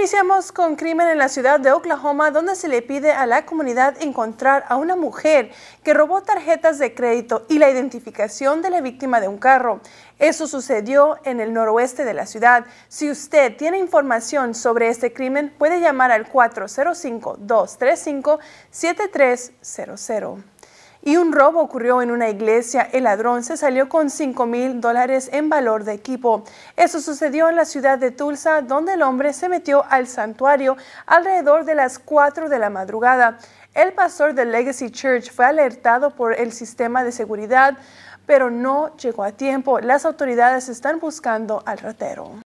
Iniciamos con crimen en la ciudad de Oklahoma, donde se le pide a la comunidad encontrar a una mujer que robó tarjetas de crédito y la identificación de la víctima de un carro. Eso sucedió en el noroeste de la ciudad. Si usted tiene información sobre este crimen, puede llamar al 405-235-7300. Y un robo ocurrió en una iglesia. El ladrón se salió con 5 mil dólares en valor de equipo. Eso sucedió en la ciudad de Tulsa, donde el hombre se metió al santuario alrededor de las 4 de la madrugada. El pastor de Legacy Church fue alertado por el sistema de seguridad, pero no llegó a tiempo. Las autoridades están buscando al ratero.